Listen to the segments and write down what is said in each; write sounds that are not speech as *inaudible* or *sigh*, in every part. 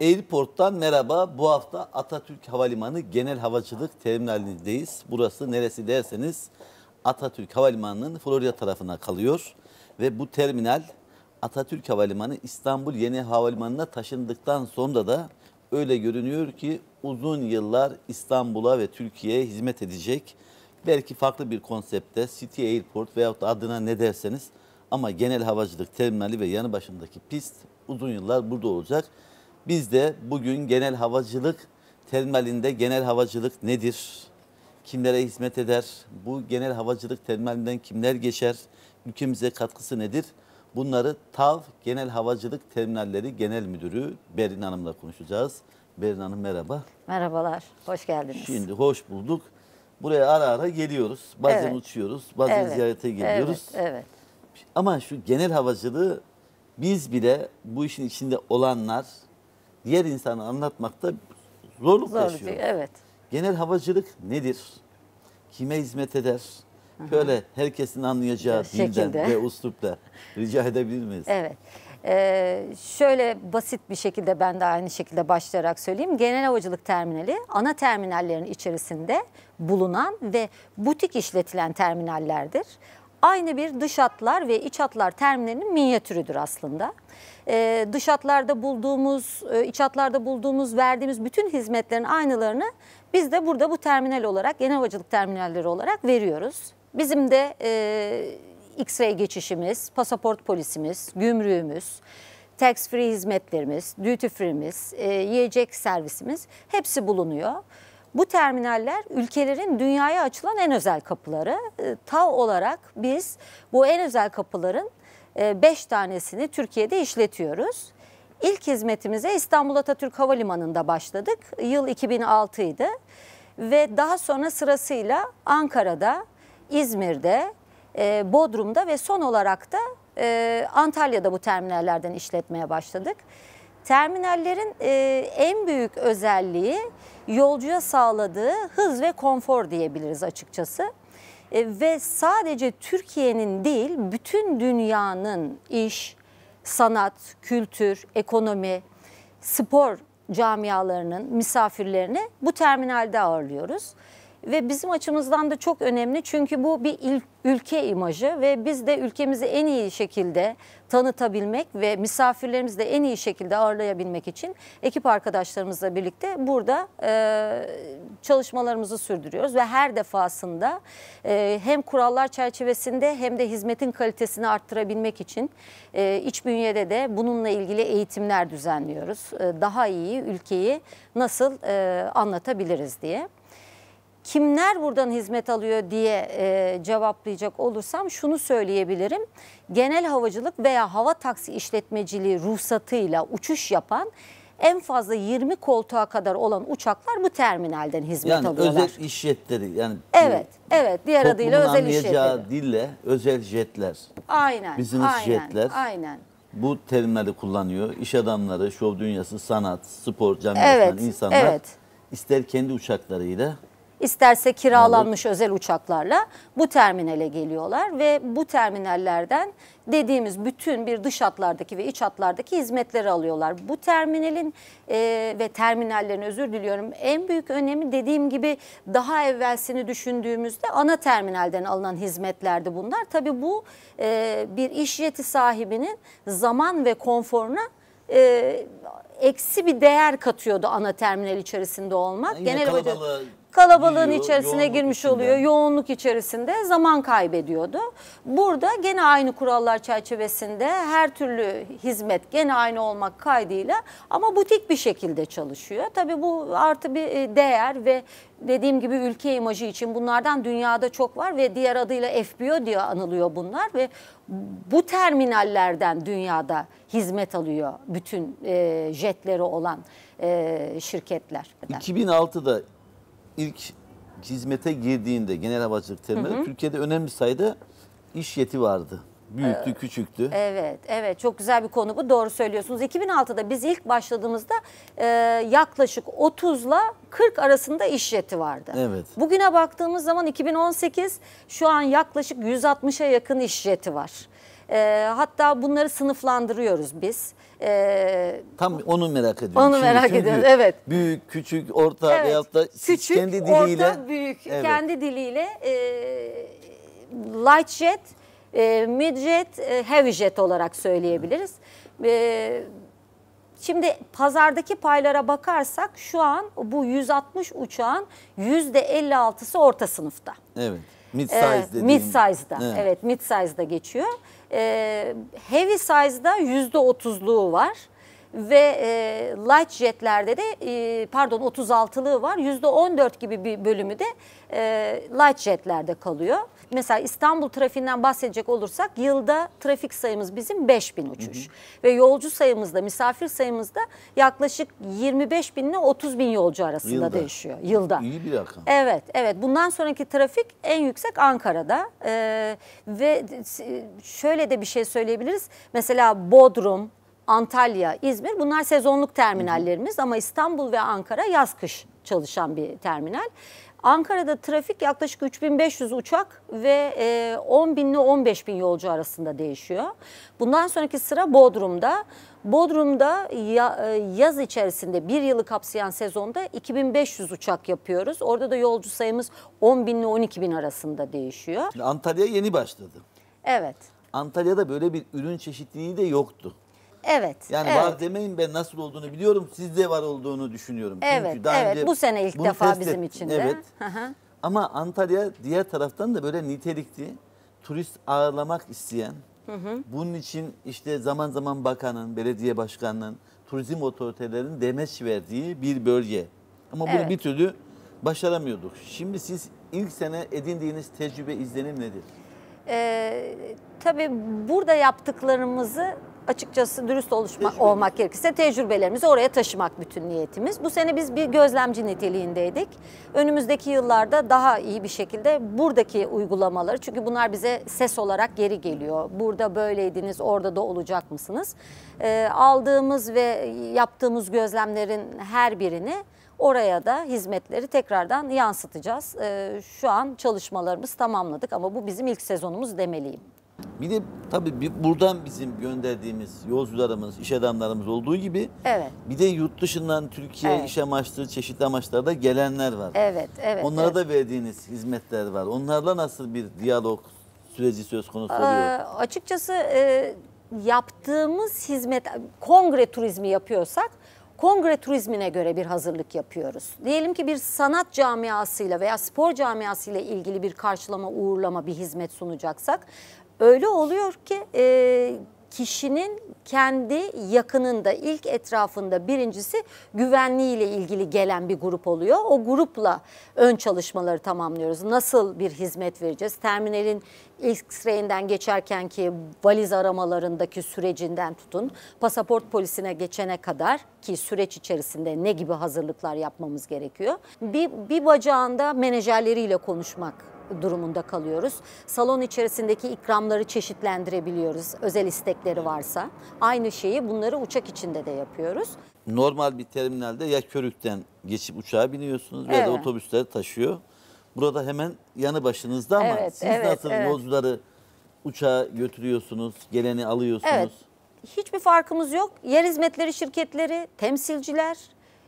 Airport'tan merhaba. Bu hafta Atatürk Havalimanı Genel Havacılık Terminalindeyiz. Burası neresi derseniz Atatürk Havalimanı'nın Florya tarafına kalıyor. Ve bu terminal Atatürk Havalimanı İstanbul Yeni Havalimanı'na taşındıktan sonra da öyle görünüyor ki uzun yıllar İstanbul'a ve Türkiye'ye hizmet edecek. Belki farklı bir konsepte City Airport veyahut adına ne derseniz ama genel havacılık terminali ve yanı başındaki pist uzun yıllar burada olacak. Biz de bugün genel havacılık termalinde genel havacılık nedir? Kimlere hizmet eder? Bu genel havacılık termalinden kimler geçer? Ülkemize katkısı nedir? Bunları TAV Genel Havacılık Terminalleri Genel Müdürü Berin Hanım'la konuşacağız. Berin Hanım merhaba. Merhabalar, hoş geldiniz. Şimdi hoş bulduk. Buraya ara ara geliyoruz. Bazen evet. uçuyoruz, bazen evet. ziyarete geliyoruz. Evet, evet. Ama şu genel havacılığı biz bile bu işin içinde olanlar diğer insanı anlatmakta zorluk Zor yaşıyor. Şey, evet. Genel havacılık nedir? Kime hizmet eder? Böyle herkesin anlayacağı dilden Şekilde. ve uslupla rica edebilir miyiz? Evet. Ee, şöyle basit bir şekilde ben de aynı şekilde başlayarak söyleyeyim. Genel havacılık terminali ana terminallerin içerisinde bulunan ve butik işletilen terminallerdir. Aynı bir dış hatlar ve iç hatlar terminalinin minyatürüdür aslında e, dış hatlarda bulduğumuz, e, iç hatlarda bulduğumuz, verdiğimiz bütün hizmetlerin aynılarını biz de burada bu terminal olarak, genel havacılık terminalleri olarak veriyoruz. Bizim de e, X-ray geçişimiz, pasaport polisimiz, gümrüğümüz, tax free hizmetlerimiz, duty free'miz, e, yiyecek servisimiz hepsi bulunuyor. Bu terminaller ülkelerin dünyaya açılan en özel kapıları. E, TAV olarak biz bu en özel kapıların 5 ee, tanesini Türkiye'de işletiyoruz. İlk hizmetimize İstanbul Atatürk Havalimanı'nda başladık. Yıl 2006 idi ve daha sonra sırasıyla Ankara'da, İzmir'de, e, Bodrum'da ve son olarak da e, Antalya'da bu terminallerden işletmeye başladık. Terminallerin e, en büyük özelliği yolcuya sağladığı hız ve konfor diyebiliriz açıkçası. E, ve sadece Türkiye'nin değil bütün dünyanın iş, sanat, kültür, ekonomi, spor camialarının misafirlerini bu terminalde ağırlıyoruz ve bizim açımızdan da çok önemli çünkü bu bir ülke imajı ve biz de ülkemizi en iyi şekilde tanıtabilmek ve misafirlerimizi de en iyi şekilde ağırlayabilmek için ekip arkadaşlarımızla birlikte burada e, çalışmalarımızı sürdürüyoruz ve her defasında e, hem kurallar çerçevesinde hem de hizmetin kalitesini arttırabilmek için e, iç bünyede de bununla ilgili eğitimler düzenliyoruz. E, daha iyi ülkeyi nasıl e, anlatabiliriz diye kimler buradan hizmet alıyor diye e, cevaplayacak olursam şunu söyleyebilirim. Genel havacılık veya hava taksi işletmeciliği ruhsatıyla uçuş yapan en fazla 20 koltuğa kadar olan uçaklar bu terminalden hizmet yani alıyorlar. Yani özel işjetleri yani. Evet, evet diğer adıyla özel işjetleri. dille özel jetler. Aynen. Bizim aynen, jetler. Aynen. Bu terimleri kullanıyor. İş adamları, şov dünyası, sanat, spor, cami evet, insanlar evet. ister kendi uçaklarıyla isterse kiralanmış evet. özel uçaklarla bu terminale geliyorlar ve bu terminallerden dediğimiz bütün bir dış hatlardaki ve iç hatlardaki hizmetleri alıyorlar. Bu terminalin e, ve terminallerin özür diliyorum en büyük önemi dediğim gibi daha evvelsini düşündüğümüzde ana terminalden alınan hizmetlerdi bunlar. Tabii bu e, bir iş yeti sahibinin zaman ve konforuna e, eksi bir değer katıyordu ana terminal içerisinde olmak. Yine Genel kalabalığı kalabalığın Gidiyor, içerisine girmiş içinde. oluyor. Yoğunluk içerisinde zaman kaybediyordu. Burada gene aynı kurallar çerçevesinde her türlü hizmet gene aynı olmak kaydıyla ama butik bir şekilde çalışıyor. Tabii bu artı bir e, değer ve dediğim gibi ülke imajı için bunlardan dünyada çok var ve diğer adıyla FBO diye anılıyor bunlar ve bu terminallerden dünyada hizmet alıyor bütün e, jetleri olan e, şirketler. 2006'da ilk hizmete girdiğinde genel havacılık terimleri Türkiye'de önemli sayıda iş yeti vardı. Büyüktü, evet. küçüktü. Evet, evet. Çok güzel bir konu bu. Doğru söylüyorsunuz. 2006'da biz ilk başladığımızda e, yaklaşık ile 40 arasında iş yeti vardı. Evet. Bugüne baktığımız zaman 2018 şu an yaklaşık 160'a yakın iş yeti var. E, hatta bunları sınıflandırıyoruz biz. E, Tam onu merak ediyorum. Onu Şimdi merak ediyoruz evet. Büyük, küçük, orta evet. veyahut da küçük, kendi diliyle. Küçük, Orta, büyük evet. kendi diliyle e, light jet, e, mid jet, e, heavy jet olarak söyleyebiliriz. E, Şimdi pazardaki paylara bakarsak şu an bu 160 uçağın %56'sı orta sınıfta. Evet. Mid size ee, dediğim. Mid size'da. Evet, evet mid size'da geçiyor. Ee, heavy size'da %30'luğu var ve e, light jetlerde de e, pardon 36'lığı var. %14 gibi bir bölümü de e, light jetlerde kalıyor. Mesela İstanbul trafiğinden bahsedecek olursak yılda trafik sayımız bizim 5000 uçuş. Hı hı. Ve yolcu sayımız da misafir sayımız da yaklaşık 25 bin ile 30 bin yolcu arasında yılda. değişiyor. Yılda. İyi bir rakam. Evet, evet. Bundan sonraki trafik en yüksek Ankara'da. E, ve e, şöyle de bir şey söyleyebiliriz. Mesela Bodrum, Antalya, İzmir bunlar sezonluk terminallerimiz ama İstanbul ve Ankara yaz kış çalışan bir terminal. Ankara'da trafik yaklaşık 3500 uçak ve 10.000 e, ile 15.000 yolcu arasında değişiyor. Bundan sonraki sıra Bodrum'da. Bodrum'da e, yaz içerisinde bir yılı kapsayan sezonda 2500 uçak yapıyoruz. Orada da yolcu sayımız 10.000 ile 12.000 arasında değişiyor. Antalya yeni başladı. Evet. Antalya'da böyle bir ürün çeşitliliği de yoktu. Evet. Yani evet. var demeyin ben nasıl olduğunu biliyorum. Sizde var olduğunu düşünüyorum. Evet. Çünkü daha evet. Önce bu sene ilk defa bizim için de. Evet. Ama Antalya diğer taraftan da böyle nitelikli turist ağırlamak isteyen, hı hı. bunun için işte zaman zaman bakanın, belediye başkanının, turizm otoritelerinin demeç verdiği bir bölge. Ama bunu evet. bir türlü başaramıyorduk. Şimdi siz ilk sene edindiğiniz tecrübe izlenim nedir? Ee, tabii burada yaptıklarımızı açıkçası dürüst oluşma, olmak gerekirse tecrübelerimizi oraya taşımak bütün niyetimiz. Bu sene biz bir gözlemci niteliğindeydik. Önümüzdeki yıllarda daha iyi bir şekilde buradaki uygulamaları çünkü bunlar bize ses olarak geri geliyor. Burada böyleydiniz, orada da olacak mısınız? E, aldığımız ve yaptığımız gözlemlerin her birini oraya da hizmetleri tekrardan yansıtacağız. Ee, şu an çalışmalarımız tamamladık ama bu bizim ilk sezonumuz demeliyim. Bir de tabii buradan bizim gönderdiğimiz yolcularımız, iş adamlarımız olduğu gibi evet. bir de yurt dışından Türkiye evet. iş amaçlı çeşitli amaçlarda gelenler var. Evet, evet. Onlara evet. da verdiğiniz hizmetler var. Onlarla nasıl bir diyalog süreci söz konusu oluyor? Ee, açıkçası e, yaptığımız hizmet kongre turizmi yapıyorsak kongre turizmine göre bir hazırlık yapıyoruz. Diyelim ki bir sanat camiasıyla veya spor camiasıyla ilgili bir karşılama, uğurlama, bir hizmet sunacaksak Öyle oluyor ki e, kişinin kendi yakınında ilk etrafında birincisi güvenliğiyle ilgili gelen bir grup oluyor. O grupla ön çalışmaları tamamlıyoruz. Nasıl bir hizmet vereceğiz? Terminalin X sırayından geçerken ki valiz aramalarındaki sürecinden tutun pasaport polisine geçene kadar ki süreç içerisinde ne gibi hazırlıklar yapmamız gerekiyor. Bir, bir bacağında menajerleriyle konuşmak durumunda kalıyoruz. Salon içerisindeki ikramları çeşitlendirebiliyoruz özel istekleri varsa. Aynı şeyi bunları uçak içinde de yapıyoruz. Normal bir terminalde ya körükten geçip uçağa biniyorsunuz ya evet. da otobüsler taşıyor. Burada hemen yanı başınızda ama evet, siz evet, nasıl evet. yolcuları uçağa götürüyorsunuz, geleni alıyorsunuz? Evet. Hiçbir farkımız yok. Yer hizmetleri şirketleri, temsilciler,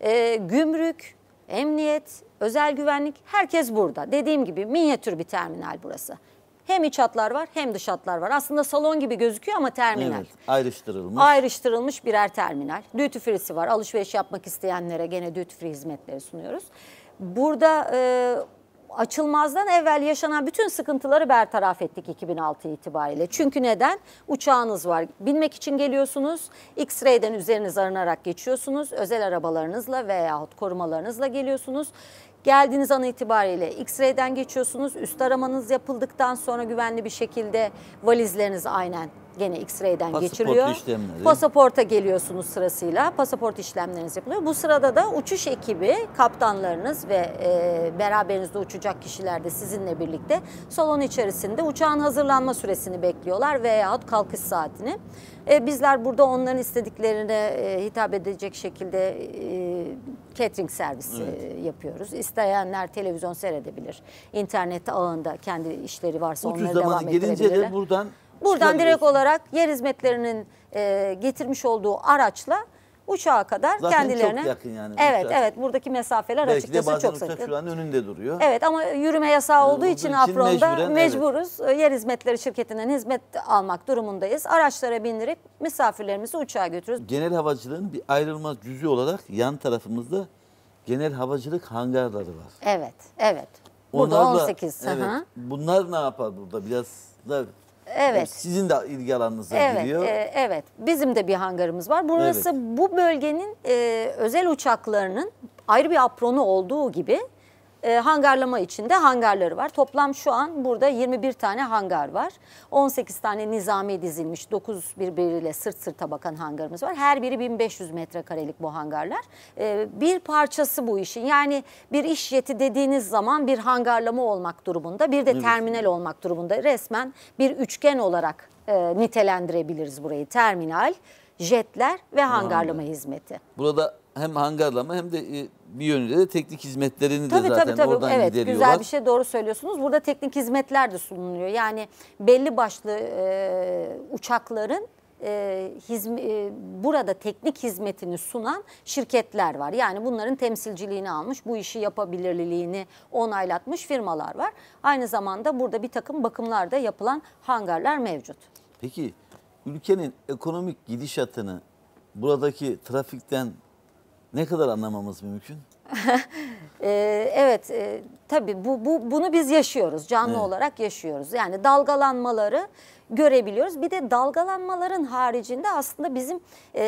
e, gümrük, emniyet, özel güvenlik herkes burada. Dediğim gibi minyatür bir terminal burası. Hem iç hatlar var hem dış hatlar var. Aslında salon gibi gözüküyor ama terminal. Evet, ayrıştırılmış. Ayrıştırılmış birer terminal. Duty free'si var. Alışveriş yapmak isteyenlere gene duty free hizmetleri sunuyoruz. Burada e, açılmazdan evvel yaşanan bütün sıkıntıları bertaraf ettik 2006 itibariyle. Çünkü neden? Uçağınız var. Binmek için geliyorsunuz. X-ray'den üzeriniz arınarak geçiyorsunuz. Özel arabalarınızla veyahut korumalarınızla geliyorsunuz. Geldiğiniz an itibariyle X-ray'den geçiyorsunuz. Üst aramanız yapıldıktan sonra güvenli bir şekilde valizleriniz aynen gene X-ray'den Pasaport geçiliyor. Işlemleri. Pasaporta geliyorsunuz sırasıyla. Pasaport işlemleriniz yapılıyor. Bu sırada da uçuş ekibi, kaptanlarınız ve e, beraberinizde uçacak kişiler de sizinle birlikte salon içerisinde uçağın hazırlanma süresini bekliyorlar veyahut kalkış saatini. E, bizler burada onların istediklerine e, hitap edecek şekilde e, catering servisi evet. E, yapıyoruz. İsteyenler televizyon seyredebilir. İnternet ağında kendi işleri varsa Ucuz onları devam ettirebilirler. Ucuz gelince de buradan Buradan direkt olarak yer hizmetlerinin e, getirmiş olduğu araçla uçağa kadar Zaten kendilerine. çok yakın yani. Evet uçağa. evet buradaki mesafeler Belki açıkçası de çok uçak yakın. şu an önünde duruyor. Evet ama yürüme yasağı olduğu, için, için Afron'da mecburen, mecburuz. Evet. Yer hizmetleri şirketinden hizmet almak durumundayız. Araçlara bindirip misafirlerimizi uçağa götürürüz. Genel havacılığın bir ayrılmaz cüzü olarak yan tarafımızda genel havacılık hangarları var. Evet evet. Burada Onlarla, 18. Evet, bunlar ne yapar burada biraz da Evet. Sizin de ilgi alanınıza evet, giriyor. E, evet. Bizim de bir hangarımız var. Burası evet. bu bölgenin e, özel uçaklarının ayrı bir apronu olduğu gibi e, hangarlama içinde hangarları var. Toplam şu an burada 21 tane hangar var. 18 tane nizami dizilmiş 9 birbiriyle sırt sırta bakan hangarımız var. Her biri 1500 metrekarelik bu hangarlar. E, bir parçası bu işin yani bir iş yeti dediğiniz zaman bir hangarlama olmak durumunda bir de evet. terminal olmak durumunda resmen bir üçgen olarak e, nitelendirebiliriz burayı terminal jetler ve hangarlama Anladım. hizmeti. Burada hem hangarlama hem de e, bir yönüyle de teknik hizmetlerini tabii, de zaten tabii, tabii. oradan evet, gideriyorlar. Güzel bir şey doğru söylüyorsunuz. Burada teknik hizmetler de sunuluyor. Yani belli başlı e, uçakların e, hizmi, e, burada teknik hizmetini sunan şirketler var. Yani bunların temsilciliğini almış, bu işi yapabilirliğini onaylatmış firmalar var. Aynı zamanda burada bir takım bakımlarda yapılan hangarlar mevcut. Peki ülkenin ekonomik gidişatını buradaki trafikten ne kadar anlamamız mümkün? *laughs* ee, evet, e, tabii bu, bu, bunu biz yaşıyoruz, canlı evet. olarak yaşıyoruz. Yani dalgalanmaları görebiliyoruz. Bir de dalgalanmaların haricinde aslında bizim e,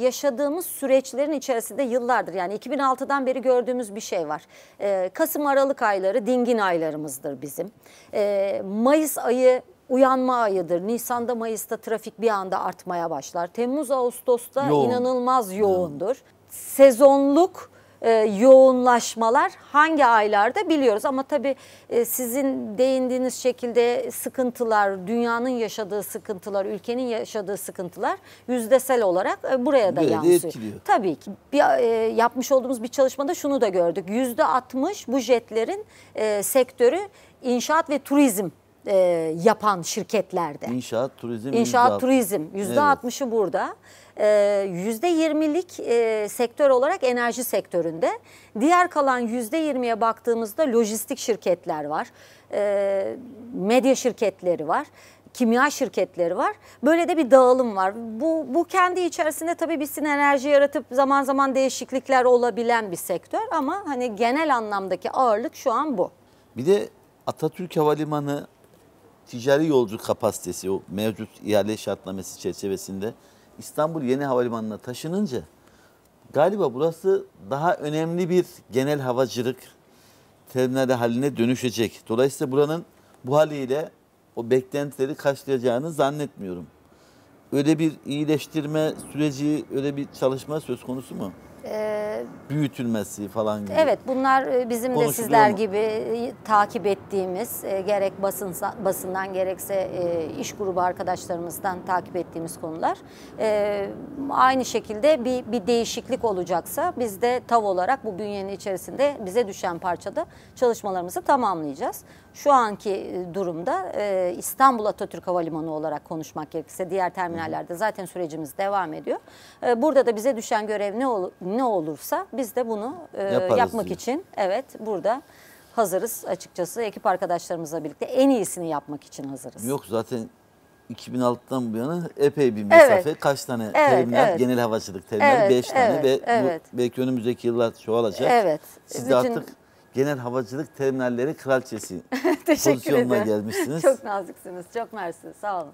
yaşadığımız süreçlerin içerisinde yıllardır yani 2006'dan beri gördüğümüz bir şey var. E, Kasım Aralık ayları dingin aylarımızdır bizim. E, Mayıs ayı uyanma ayıdır. Nisan'da Mayıs'ta trafik bir anda artmaya başlar. Temmuz Ağustos'ta Yoğun. inanılmaz yoğundur. Sezonluk e, yoğunlaşmalar hangi aylarda biliyoruz ama tabii e, sizin değindiğiniz şekilde sıkıntılar, dünyanın yaşadığı sıkıntılar, ülkenin yaşadığı sıkıntılar yüzdesel olarak e, buraya da Böyle yansıyor. etkiliyor. Tabii ki bir, yapmış olduğumuz bir çalışmada şunu da gördük. 60 bu jetlerin sektörü inşaat ve turizm e, yapan şirketlerde. İnşaat, turizm. İnşaat, turizm. Yüzde altmışı evet. burada. E, yüzde yirmilik e, sektör olarak enerji sektöründe. Diğer kalan yüzde yirmiye baktığımızda lojistik şirketler var. E, medya şirketleri var kimya şirketleri var. Böyle de bir dağılım var. Bu, bu kendi içerisinde tabii bir sinerji yaratıp zaman zaman değişiklikler olabilen bir sektör ama hani genel anlamdaki ağırlık şu an bu. Bir de Atatürk Havalimanı ticari yolcu kapasitesi o mevcut ihale şartlaması çerçevesinde İstanbul Yeni Havalimanı'na taşınınca galiba burası daha önemli bir genel havacılık terminali haline dönüşecek. Dolayısıyla buranın bu haliyle o beklentileri karşılayacağını zannetmiyorum. Öyle bir iyileştirme süreci, öyle bir çalışma söz konusu mu? E, Büyütülmesi falan gibi. Evet bunlar e, bizim de sizler mu? gibi e, takip ettiğimiz e, gerek basın basından gerekse e, iş grubu arkadaşlarımızdan takip ettiğimiz konular. E, aynı şekilde bir, bir değişiklik olacaksa biz de tav olarak bu bünyenin içerisinde bize düşen parçada çalışmalarımızı tamamlayacağız. Şu anki e, durumda e, İstanbul Atatürk Havalimanı olarak konuşmak gerekirse diğer terminallerde zaten sürecimiz devam ediyor. E, burada da bize düşen görev ne, ol, ne olursa biz de bunu e, yapmak diyor. için evet burada hazırız açıkçası. Ekip arkadaşlarımızla birlikte en iyisini yapmak için hazırız. Yok zaten 2006'dan bu yana epey bir mesafe. Evet. Kaç tane evet, terimler, evet. genel havacılık terminal? evet, beş evet, tane ve evet. Bu belki önümüzdeki yıllar çoğalacak. Evet. Siz Bütün, de artık genel havacılık terminalleri kraliçesi *laughs* pozisyonuna ederim. gelmişsiniz. Çok naziksiniz. Çok mersiniz, Sağ olun.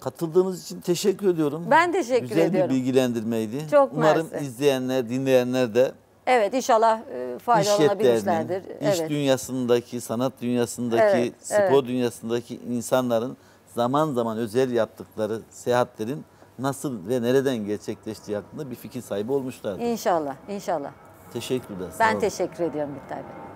Katıldığınız için teşekkür ediyorum. Ben teşekkür Güzel ediyorum. Güzel bir bilgilendirmeydi. Çok Umarım mersi. izleyenler, dinleyenler de Evet inşallah e, faydalanabilmişlerdir. Evet. İş dünyasındaki, sanat dünyasındaki, evet, spor evet. dünyasındaki insanların zaman zaman özel yaptıkları seyahatlerin nasıl ve nereden gerçekleştiği hakkında bir fikir sahibi olmuşlardır. İnşallah, inşallah. Teşekkürler. Ben teşekkür ediyorum Bitter Bey.